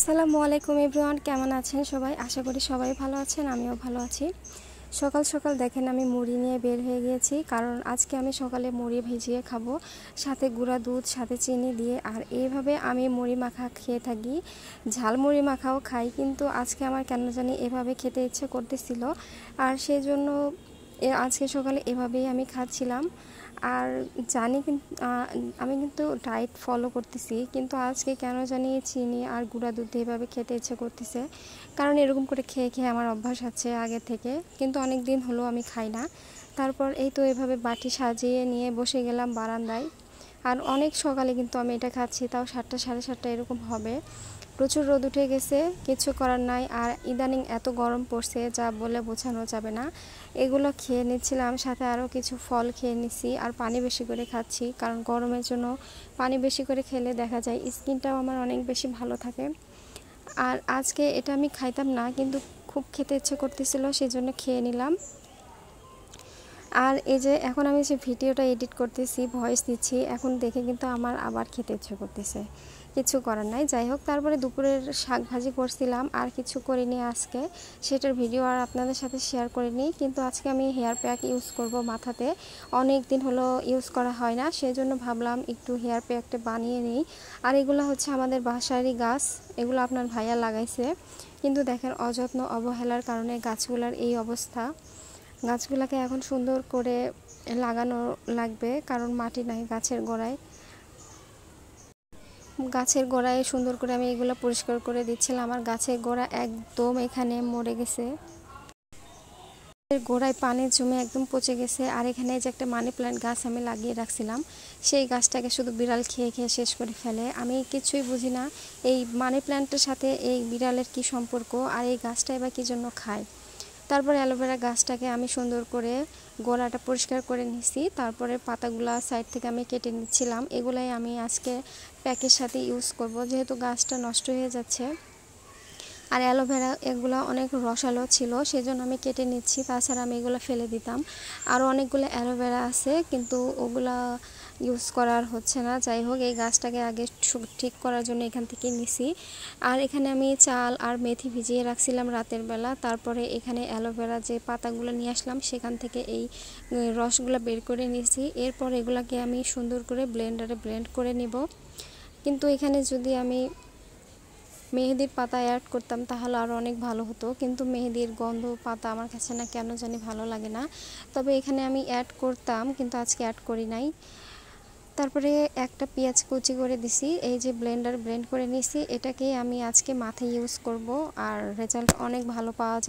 আসসালামু আলাইকুম এভরিওয়ান কেমন আছেন সবাই আশা করি সবাই ভালো আছেন আমিও ভালো আছি সকাল সকাল দেখেন আমি মুড়ি নিয়ে বের হয়ে গিয়েছি কারণ আজকে আমি সকালে মুড়ি ভিজিয়ে খাবো সাথে গুঁড়া দুধ সাথে চিনি দিয়ে আর এইভাবে আমি মুড়ি মাখা খেয়ে থাকি ঝাল মুড়ি মাখাও খাই কিন্তু আজকে আমার কেন জানি এভাবে খেতে ইচ্ছে করতেছিল আর সেই জন্য আজকে সকালে এভাবেই আমি খাচ্ছিলাম আর জানি আমি কিন্তু ডায়েট ফলো করতেছি কিন্তু আজকে কেন জানি চিনি আর গুঁড়া দুধ এভাবে খেতে ইচ্ছে করতেছে কারণ এরকম করে খেয়ে খেয়ে আমার অভ্যাস আছে আগে থেকে কিন্তু অনেক দিন হলো আমি খাই না তারপর এই তো এভাবে বাটি সাজিয়ে নিয়ে বসে গেলাম বারান্দায় আর অনেক সকালে কিন্তু আমি এটা খাচ্ছি তাও সাতটা সাড়ে সাতটা এরকম হবে প্রচুর রোদ উঠে গেছে কিছু করার নাই আর ইদানিং এত গরম পড়ছে যা বলে বোঝানো যাবে না এগুলো খেয়ে নিচ্ছিলাম সাথে আরও কিছু ফল খেয়ে নিছি আর পানি বেশি করে খাচ্ছি কারণ গরমের জন্য পানি বেশি করে খেলে দেখা যায় স্কিনটাও আমার অনেক বেশি ভালো থাকে আর আজকে এটা আমি খাইতাম না কিন্তু খুব খেতে ইচ্ছে করতেছিল জন্য খেয়ে নিলাম আর এই যে এখন আমি সে ভিডিওটা এডিট করতেছি ভয়েস দিচ্ছি এখন দেখে কিন্তু আমার আবার খেতে ইচ্ছে করতেছে কিছু করার নাই যাই হোক তারপরে দুপুরের শাক ভাজি করছিলাম আর কিছু করিনি আজকে সেটার ভিডিও আর আপনাদের সাথে শেয়ার করিনি কিন্তু আজকে আমি হেয়ার প্যাক ইউজ করব মাথাতে অনেক দিন হলো ইউজ করা হয় না সেই জন্য ভাবলাম একটু হেয়ার প্যাকটা বানিয়ে নিই আর এগুলো হচ্ছে আমাদের বাসারই গাছ এগুলো আপনার ভাইয়া লাগাইছে কিন্তু দেখেন অযত্ন অবহেলার কারণে গাছগুলার এই অবস্থা গাছগুলোকে এখন সুন্দর করে লাগানো লাগবে কারণ মাটি নাই গাছের গোড়ায় গাছের গোড়ায় সুন্দর করে আমি এগুলো পরিষ্কার করে দিচ্ছিলাম আমার গাছের গোড়া একদম এখানে মরে গেছে গোড়ায় পানি জমে একদম পচে গেছে আর এখানে যে একটা মানি প্ল্যান্ট গাছ আমি লাগিয়ে রাখছিলাম সেই গাছটাকে শুধু বিড়াল খেয়ে খেয়ে শেষ করে ফেলে আমি কিছুই বুঝি না এই মানি প্ল্যান্টের সাথে এই বিড়ালের কি সম্পর্ক আর এই গাছটাই বা কী জন্য খায় তারপরে অ্যালোভেরা গাছটাকে আমি সুন্দর করে গোলাটা পরিষ্কার করে নিছি তারপরে পাতাগুলা সাইড থেকে আমি কেটে নিচ্ছিলাম এগুলাই আমি আজকে প্যাকের সাথে ইউজ করব যেহেতু গাছটা নষ্ট হয়ে যাচ্ছে আর অ্যালোভেরা এগুলো অনেক রসালো ছিল সেজন্য আমি কেটে নিচ্ছি তাছাড়া আমি এগুলো ফেলে দিতাম আরও অনেকগুলো অ্যালোভেরা আছে কিন্তু ওগুলা ইউজ করার হচ্ছে না যাই হোক এই গাছটাকে আগে ঠিক করার জন্য এখান থেকে নিছি আর এখানে আমি চাল আর মেথি ভিজিয়ে রাখছিলাম রাতের বেলা তারপরে এখানে অ্যালোভেরা যে পাতাগুলো নিয়ে আসলাম সেখান থেকে এই রসগুলো বের করে নিছি এরপর এগুলাকে আমি সুন্দর করে ব্লেন্ডারে ব্লেন্ড করে নিব কিন্তু এখানে যদি আমি মেহেদির পাতা অ্যাড করতাম তাহলে আরও অনেক ভালো হতো কিন্তু মেহেদির গন্ধ পাতা আমার কাছে না কেন জানি ভালো লাগে না তবে এখানে আমি অ্যাড করতাম কিন্তু আজকে অ্যাড করি নাই তারপরে একটা পেঁয়াজ কুচি করে দিছি এই যে ব্লেন্ডার ব্লেন্ড করে নিছি এটাকে আমি আজকে মাথায় ইউজ করব আর রেজাল্ট অনেক ভালো পাওয়া যায়